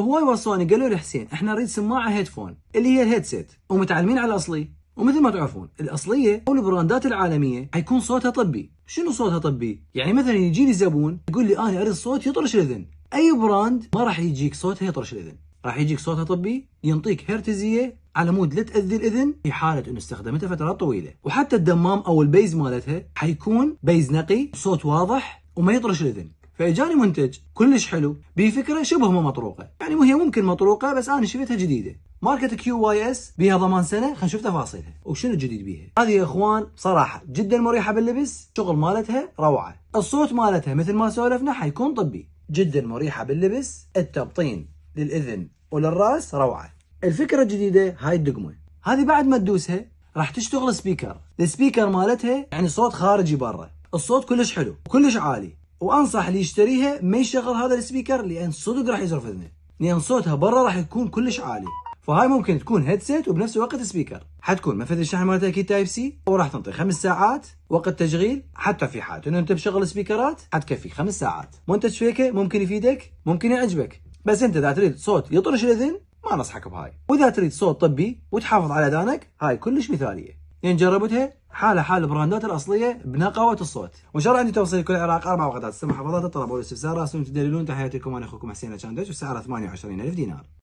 هو وصوني قالوا لي حسين احنا نريد سماعه هيدفون اللي هي الهيدسيت ومتعلمين على الاصلي ومثل ما تعرفون الاصليه او البراندات العالميه حيكون صوتها طبي شنو صوتها طبي يعني مثلا يجيني زبون يقول لي انا اريد صوت يطرش الاذن اي براند ما راح يجيك صوتها يطرش الاذن راح يجيك صوتها طبي ينطيك هرتزيه على مود لا تاذي الاذن في حاله انه استخدمتها فترات طويله وحتى الدمام او البيز مالتها حيكون بيز نقي صوت واضح وما يطرش الاذن فاجاني منتج كلش حلو بفكره شبه ما مطروقه يعني هي ممكن مطروقه بس انا شفتها جديده ماركة كيو واي اس بيها ضمان سنه خلينا نشوف تفاصيلها وشنو الجديد بيها هذه يا اخوان بصراحه جدا مريحه باللبس شغل مالتها روعه الصوت مالتها مثل ما سولفنا حيكون طبي جدا مريحه باللبس التبطين للاذن وللراس روعه الفكره الجديده هاي الدقمه هذه بعد ما تدوسها راح تشتغل سبيكر السبيكر مالتها يعني صوت خارجي برا الصوت كلش حلو وكلش عالي وانصح اللي يشتريها ما يشغل هذا السبيكر لان صدق راح يزرف اذنه لان صوتها برا راح يكون كلش عالي فهاي ممكن تكون هيدسيت وبنفس الوقت سبيكر حتكون منفذ الشحن مالتها اكيد تايب سي وراح تنطي خمس ساعات وقت تشغيل حتى في حالة انه انت مشغل سبيكرات حتكفي خمس ساعات منتج فيكه ممكن يفيدك ممكن يعجبك بس انت اذا تريد صوت يطرش الاذن ما نصحك بهاي واذا تريد صوت طبي وتحافظ على اذانك هاي كلش مثاليه لان جربتها حاله حال البراندات الاصليه بنقاوه الصوت وشرع عندي توصيل كل العراق اربع وقتات سمح محافظات الطلب والاستفسار راسلون تدللون تحياتكم انا اخوكم حسين الشاندج وسعره 28000 دينار